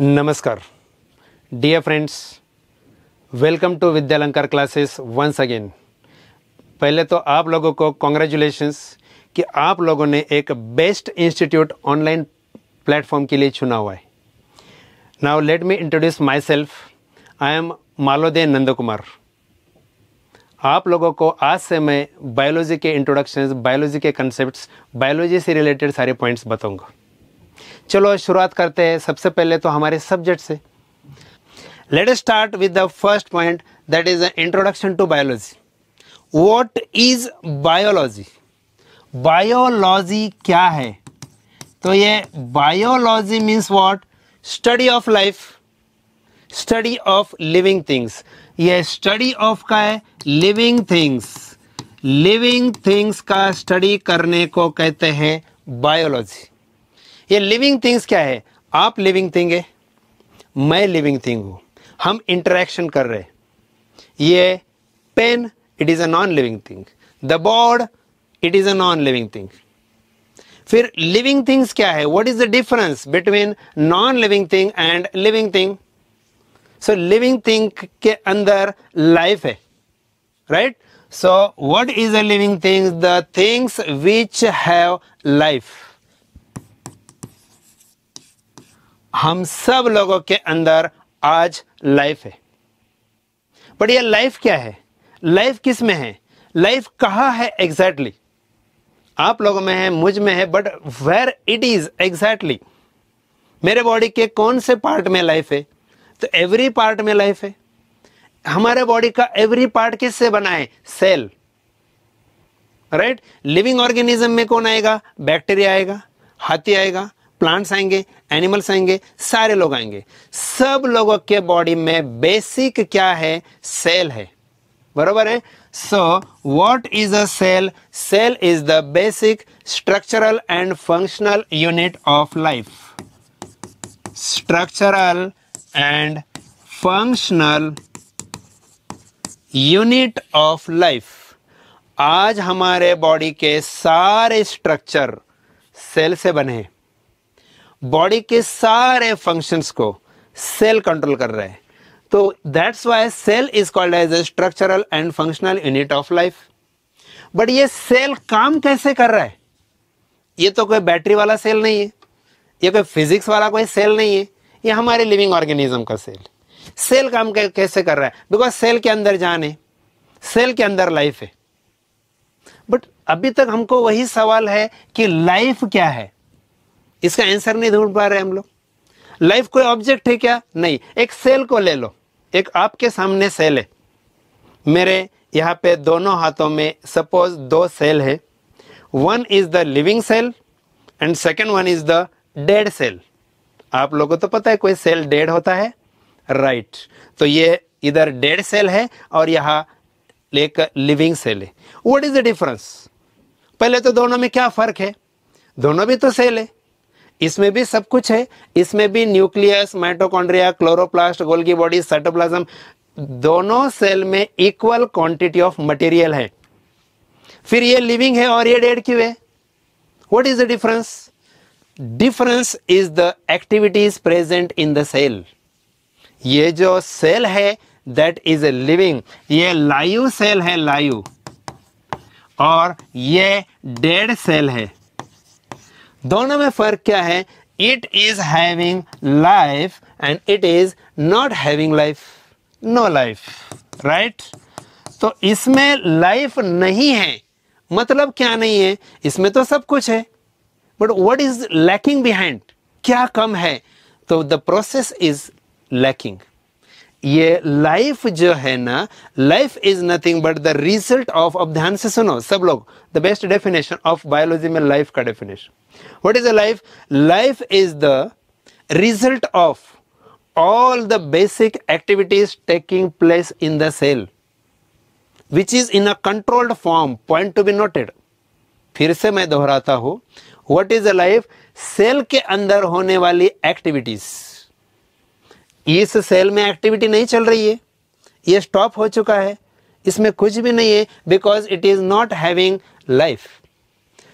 नमस्कार dear friends welcome to Vidyalankar classes once again पहले तो आप लोगों को कॉन्ग्रेचुलेशंस कि आप लोगों ने एक बेस्ट इंस्टीट्यूट ऑनलाइन प्लेटफॉर्म के लिए चुना हुआ है now let me introduce myself I am मालोदय नंद कुमार आप लोगों को आज से मैं बायोलॉजी के इंट्रोडक्शंस बायोलॉजी के कंसेप्ट्स बायोलॉजी से रिलेटेड सारे पॉइंट्स बताऊंगा चलो शुरुआत करते हैं सबसे पहले तो हमारे सब्जेक्ट से let start with the first point that is introduction to biology what is biology biology क्या है तो ये biology means what study of life study of living things ये स्टडी ऑफ का है लिविंग थिंग्स लिविंग थिंग्स का study करने को कहते हैं बायोलॉजी ये लिविंग थिंग्स क्या है आप लिविंग थिंग है मैं लिविंग थिंग हूं हम इंटरेक्शन कर रहे ये pen it is a non living thing the board it is a non living thing फिर लिविंग थिंग्स क्या है what is the difference between non living thing and living thing so living thing के अंदर life है right so what is a living thing the things which have life हम सब लोगों के अंदर आज लाइफ है बट यह लाइफ क्या है लाइफ किस में है लाइफ कहा है एग्जैक्टली exactly? आप लोगों में है मुझ में है but where it is exactly मेरे बॉडी के कौन से पार्ट में लाइफ है तो एवरी पार्ट में लाइफ है हमारे बॉडी का एवरी पार्ट किससे बना है सेल राइट लिविंग ऑर्गेनिज्म में कौन आएगा बैक्टीरिया आएगा हाथी आएगा प्लांट्स आएंगे एनिमल्स आएंगे सारे लोग आएंगे सब लोगों के बॉडी में बेसिक क्या है सेल है बरोबर है so what is a cell cell is the basic structural and functional unit of life structural and functional unit of life आज हमारे बॉडी के सारे स्ट्रक्चर सेल से बने हैं बॉडी के सारे फंक्शंस को सेल कंट्रोल कर रहे हैं तो that's why cell is called as a structural and functional unit of life but ये सेल काम कैसे कर रहा है ये तो कोई बैटरी वाला सेल नहीं है ये कोई फिजिक्स वाला कोई सेल नहीं है ये हमारे लिविंग ऑर्गेनिज्म का सेल सेल काम कैसे कर रहा है बिकॉज सेल के अंदर जान है सेल के अंदर लाइफ है बट अभी तक हमको वही सवाल है कि लाइफ क्या है इसका आंसर नहीं ढूंढ पा रहे हम लोग लाइफ कोई ऑब्जेक्ट है क्या नहीं एक सेल को ले लो एक आपके सामने सेल है मेरे यहाँ पे दोनों हाथों में सपोज दो सेल है one is the living cell and second one is the dead cell आप लोगों को तो पता है कोई सेल डेड होता है राइट right. तो ये इधर डेड सेल है और यहाँ एक लिविंग सेल है वट इज़ द डिफरेंस पहले तो दोनों में क्या फ़र्क है दोनों भी तो सेल है इसमें भी सब कुछ है इसमें भी nucleus mitochondria chloroplast Golgi body cytoplasm दोनों सेल में इक्वल क्वांटिटी ऑफ मटेरियल है फिर ये लिविंग है और ये डेड क्यों है what is the difference difference is the activities present in the cell ये जो सेल है दैट इज ए लिविंग ये लाइव सेल है लाइव और ये डेड सेल है दोनों में फर्क क्या है it is having life and it is not having life no life right तो इसमें लाइफ नहीं है मतलब क्या नहीं है इसमें तो सब कुछ है but what is lacking behind क्या कम है तो द प्रोसेस इज लैकिंग ये लाइफ जो है ना life is nothing but the result of अब ध्यान से सुनो सब लोग the best definition of biology में लाइफ का definition what is a life life is the result of all the basic activities taking place in the cell which is in a controlled form point to be noted फिर से मैं दोहराता हूं what is a life cell के अंदर होने वाली activities इस सेल में एक्टिविटी नहीं चल रही है ये स्टॉप हो चुका है इसमें कुछ भी नहीं है because it is not having life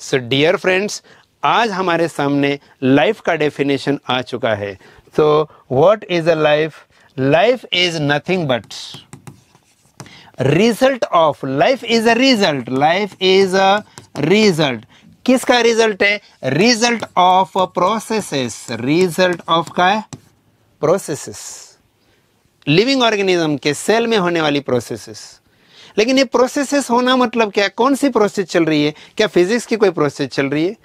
so dear friends आज हमारे सामने लाइफ का डेफिनेशन आ चुका है तो what is a life life is nothing but result of life is a result life is a result किसका रिजल्ट है result of processes result of का है प्रोसेसेस लिविंग ऑर्गेनिज्म के सेल में होने वाली प्रोसेसेस लेकिन ये प्रोसेसेस होना मतलब क्या कौन सी प्रोसेस चल रही है क्या फिजिक्स की कोई प्रोसेस चल रही है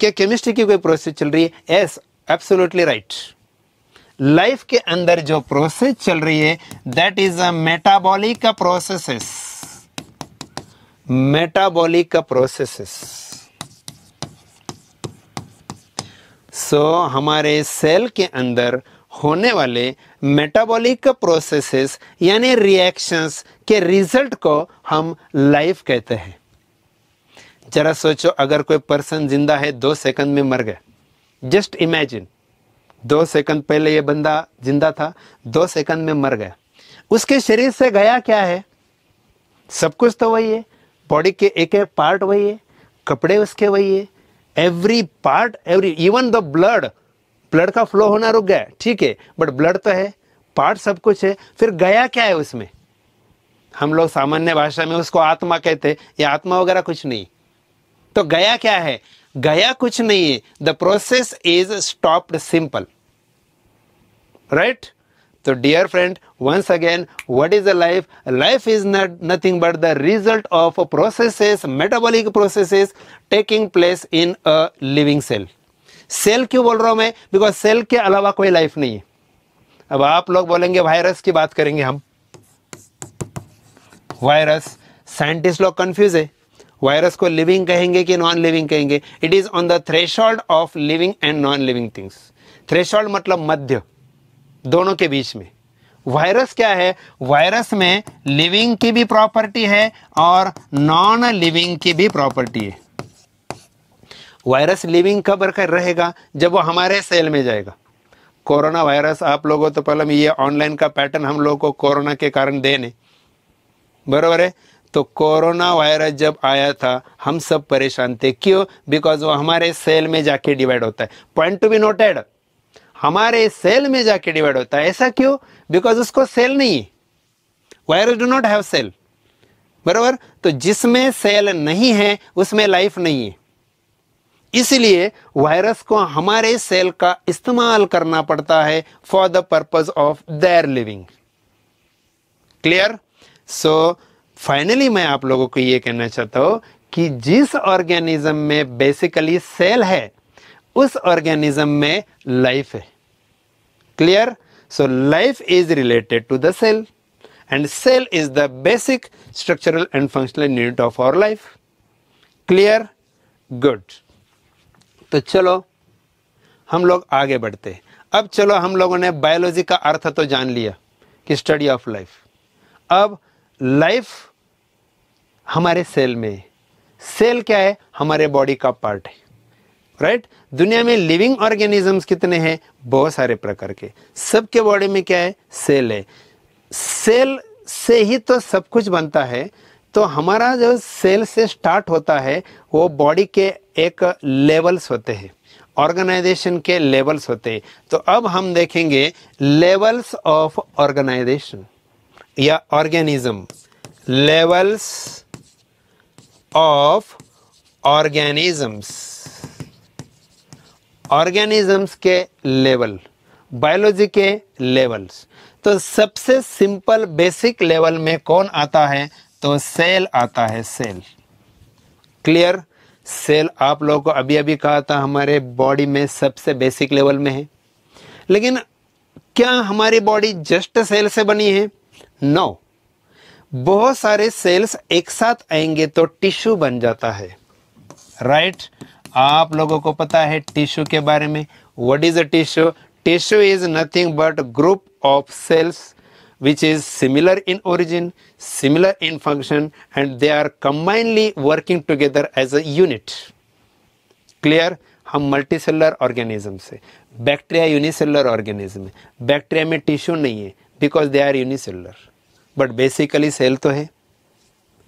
क्या केमिस्ट्री की कोई प्रोसेस चल रही है यस एब्सोल्युटली राइट लाइफ के अंदर जो प्रोसेस चल रही है that is a metabolic processes metabolic processes so हमारे सेल के अंदर होने वाले मेटाबॉलिक प्रोसेसेस यानी रिएक्शंस के रिजल्ट को हम लाइफ कहते हैं जरा सोचो अगर कोई पर्सन जिंदा है दो सेकंड में मर गया जस्ट इमेजिन दो सेकंड पहले ये बंदा जिंदा था दो सेकंड में मर गया उसके शरीर से गया क्या है सब कुछ तो वही है बॉडी के एक एक पार्ट वही है कपड़े उसके वही है every part every even the blood blood का फ्लो होना रुक गया ठीक है बट ब्लड तो है पार्ट सब कुछ है फिर गया क्या है उसमें हम लोग सामान्य भाषा में उसको आत्मा कहते हैं या आत्मा वगैरह कुछ नहीं तो गया क्या है गया कुछ नहीं है the process is stopped simple right तो dear friend once again what is a life life is not nothing but the result of processes metabolic processes taking place in a living cell cell क्यों बोल रहा हूं मैं because cell के अलावा कोई life नहीं है अब आप लोग बोलेंगे वायरस की बात करेंगे हम वायरस साइंटिस्ट लोग कंफ्यूज है वायरस को लिविंग कहेंगे कि नॉन लिविंग कहेंगे it is on the threshold of living and non living things threshold मतलब मध्य दोनों के बीच में वायरस क्या है वायरस में लिविंग की भी प्रॉपर्टी है और नॉन लिविंग की भी प्रॉपर्टी है वायरस लिविंग कब रहेगा जब वो हमारे सेल में जाएगा कोरोना वायरस आप लोगों तो पहले ये ऑनलाइन का पैटर्न हम लोगों को कोरोना के कारण देने बरोबर है तो कोरोना वायरस जब आया था हम सब परेशान थे क्यों बिकॉज वो हमारे सेल में जाके डिवाइड होता है पॉइंट टू बी नोटेड हमारे सेल में जाके डिवाइड होता है ऐसा क्यों बिकॉज उसको सेल नहीं है virus do not have cell बराबर तो जिसमें सेल नहीं है उसमें लाइफ नहीं है इसलिए वायरस को हमारे सेल का इस्तेमाल करना पड़ता है for the purpose of their living clear so finally मैं आप लोगों को यह कहना चाहता हूं कि जिस ऑर्गेनिज्म में बेसिकली सेल है उस ऑर्गेनिज्म में लाइफ है clear so life is related to the cell and cell is the basic structural and functional unit of our life clear good तो चलो हम लोग आगे बढ़ते हैं अब चलो हम लोगों ने बायोलॉजी का अर्थ तो जान लिया कि स्टडी ऑफ लाइफ अब लाइफ हमारे सेल में है सेल क्या है हमारे बॉडी का पार्ट है राइट right? दुनिया में लिविंग ऑर्गेनिजम्स कितने हैं बहुत सारे प्रकार के सबके बॉडी में क्या है सेल है सेल से ही तो सब कुछ बनता है तो हमारा जो सेल से स्टार्ट होता है वो बॉडी के एक लेवल्स होते हैं ऑर्गेनाइजेशन के लेवल्स होते हैं तो अब हम देखेंगे लेवल्स ऑफ ऑर्गेनाइजेशन या organism levels of organisms organisms के लेवल बायोलॉजी के लेवल्स तो सबसे सिंपल बेसिक लेवल में कौन आता है तो सेल आता है सेल क्लियर सेल आप लोगों को अभी अभी कहा था हमारे बॉडी में सबसे बेसिक लेवल में है लेकिन क्या हमारी बॉडी जस्ट सेल से बनी है नो no. बहुत सारे सेल्स एक साथ आएंगे तो टिश्यू बन जाता है राइट right? आप लोगों को पता है टिश्यू के बारे में what is a tissue tissue is nothing but group of cells which is similar in origin, similar in function and they are combinedly working together as a unit. Clear? हम multicellular organism से bacteria unicellular organism है bacteria में tissue नहीं है because they are unicellular but basically cell तो है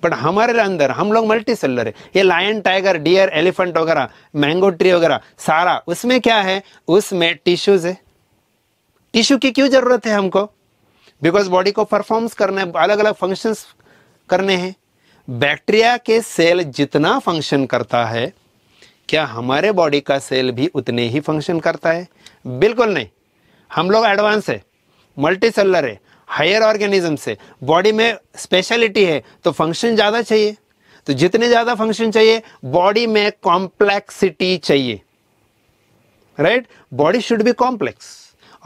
but हमारे अंदर हम लोग मल्टी सेलर है ये लायन टाइगर डियर एलिफेंट वगैरह मैंगो ट्री वगैरह सारा उसमें क्या है उसमें टिश्यूज है टिश्यू की क्यों जरूरत है हमको बिकॉज बॉडी को परफॉर्म्स करने अलग अलग फंक्शंस करने हैं बैक्टीरिया के सेल जितना फंक्शन करता है क्या हमारे बॉडी का सेल भी उतने ही फंक्शन करता है बिल्कुल नहीं हम लोग एडवांस है मल्टी सेलर है हायर ऑर्गेनिज्म से बॉडी में स्पेशलिटी है तो फंक्शन ज़्यादा चाहिए तो जितने ज़्यादा फंक्शन चाहिए बॉडी में कॉम्प्लेक्सिटी चाहिए right body should be complex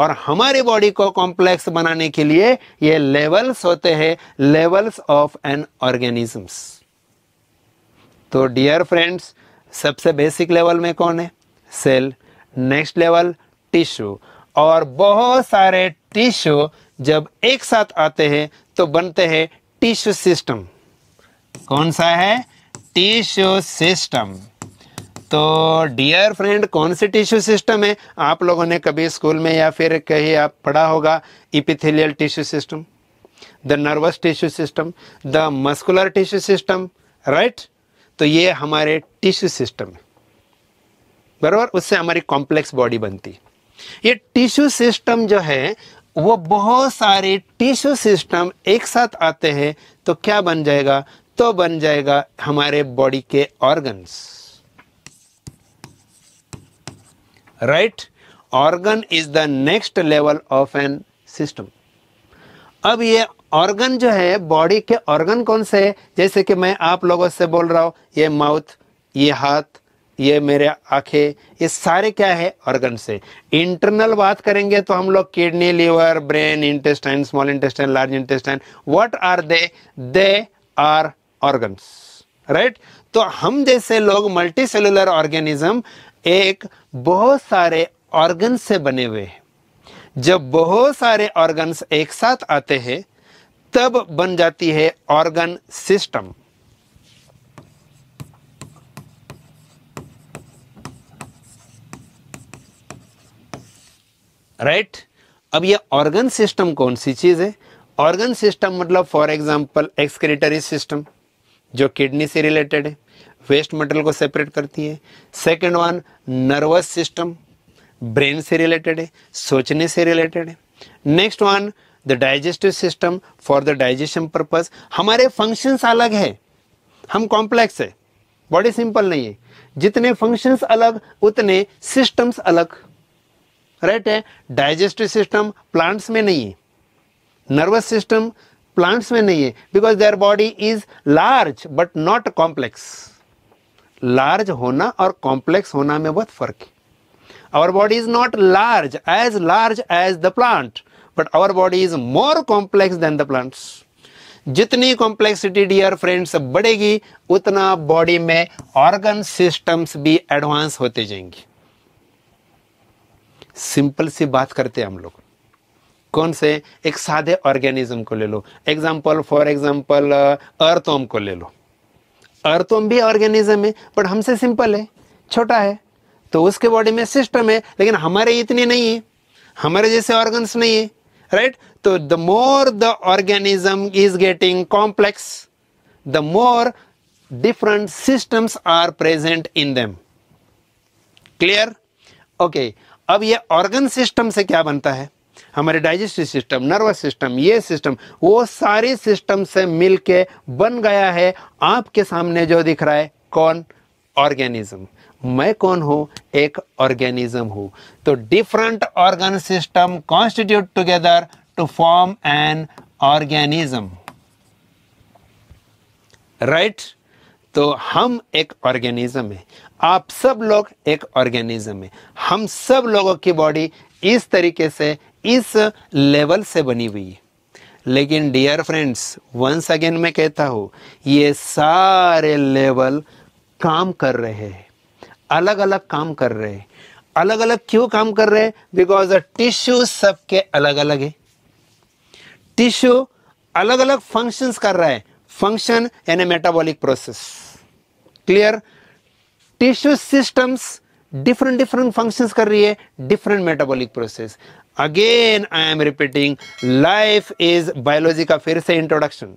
और हमारी बॉडी को कॉम्प्लेक्स बनाने के लिए ये लेवल्स होते हैं लेवल्स ऑफ एन ऑर्गेनिजम्स तो डियर फ्रेंड्स सबसे बेसिक लेवल में कौन है सेल नेक्स्ट लेवल टिश्यू और बहुत सारे टिश्यू जब एक साथ आते हैं तो बनते हैं टिश्यू सिस्टम कौन सा है टिश्यू सिस्टम तो डियर फ्रेंड कौन सी टिश्यू सिस्टम है आप लोगों ने कभी स्कूल में या फिर कहीं आप पढ़ा होगा epithelial tissue system the nervous tissue system the muscular tissue system right तो ये हमारे टिश्यू सिस्टम है बराबर उससे हमारी कॉम्प्लेक्स बॉडी बनती है ये टिश्यू सिस्टम जो है वो बहुत सारे टिश्यू सिस्टम एक साथ आते हैं तो क्या बन जाएगा तो बन जाएगा हमारे बॉडी के organs right organ is the next level of an system अब ये ऑर्गन जो है बॉडी के ऑर्गन कौन से है जैसे कि मैं आप लोगों से बोल रहा हूं ये माउथ ये हाथ ये मेरे आंखें ये सारे क्या है ऑर्गन से इंटरनल बात करेंगे तो हम लोग kidney liver brain intestine small intestine large intestine what are they they are organs right तो हम जैसे लोग मल्टी सेलुलर ऑर्गेनिज्म एक बहुत सारे ऑर्गन से बने हुए हैं जब बहुत सारे ऑर्गन्स एक साथ आते हैं तब बन जाती है ऑर्गन सिस्टम राइट right? अब ये ऑर्गन सिस्टम कौन सी चीज है ऑर्गन सिस्टम मतलब फॉर एग्जांपल एक्सक्रेटरी सिस्टम जो किडनी से रिलेटेड है वेस्ट मटेरियल को सेपरेट करती है second one nervous system brain से रिलेटेड है सोचने से रिलेटेड है next one the digestive system for the digestion purpose हमारे फंक्शंस अलग है हम कॉम्प्लेक्स है बॉडी सिंपल नहीं है जितने फंक्शंस अलग उतने सिस्टम्स अलग राइट है डाइजेस्टिव सिस्टम प्लांट्स में नहीं है नर्वस सिस्टम प्लांट्स में नहीं है because their body is large but not complex large होना और कॉम्प्लेक्स होना में बहुत फर्क है our body is not large as large as the plant but our body is more complex than the plants जितनी कॉम्प्लेक्सिटी डियर फ्रेंड्स बढ़ेगी उतना बॉडी में ऑर्गन सिस्टम्स भी एडवांस होते जाएंगे सिंपल सी बात करते हैं हम लोग कौन से एक सादे ऑर्गेनिज्म को ले लो एग्जाम्पल फॉर एग्जाम्पल अर्थोम को ले लो अर्थ तुम भी ऑर्गेनिज्म है बट हमसे सिंपल है छोटा है तो उसके बॉडी में सिस्टम है लेकिन हमारे इतने नहीं है हमारे जैसे ऑर्गन्स नहीं है राइट तो the more the organism is getting complex the more different systems are present in them clear okay अब ये ऑर्गन सिस्टम से क्या बनता है हमारे डाइजेस्टिव सिस्टम नर्वस सिस्टम ये सिस्टम वो सारे सिस्टम से मिल बन गया है आपके सामने जो दिख रहा है कौन ऑर्गेनिज्म मैं कौन हूँ एक ऑर्गेनिज्म हूँ तो different organ system constitute together to form an organism right तो हम एक ऑर्गेनिज्म है आप सब लोग एक ऑर्गेनिज्म है हम सब लोगों की बॉडी इस तरीके से इस लेवल से बनी हुई है लेकिन डियर फ्रेंड्स वंस अगेन मैं कहता हूँ ये सारे लेवल काम कर रहे हैं अलग अलग काम कर रहे हैं अलग अलग क्यों काम कर रहे हैं बिकॉज टिश्यू सबके अलग अलग है टिश्यू अलग अलग फंक्शंस कर रहा है function an a metabolic process clear tissue systems different different functions कर रही है different metabolic process again I am repeating life is biology का फिर से introduction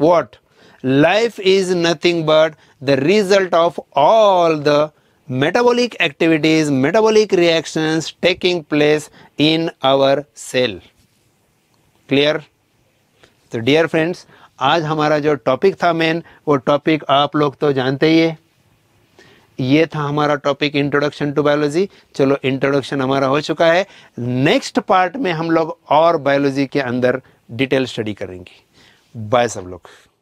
what life is nothing but the result of all the metabolic activities metabolic reaction taking place in our cell clear तो dear friends आज हमारा जो topic था main वो topic आप लोग तो जानते ही है ये था हमारा टॉपिक इंट्रोडक्शन टू बायोलॉजी चलो इंट्रोडक्शन हमारा हो चुका है नेक्स्ट पार्ट में हम लोग और बायोलॉजी के अंदर डिटेल स्टडी करेंगे बाय सब लोग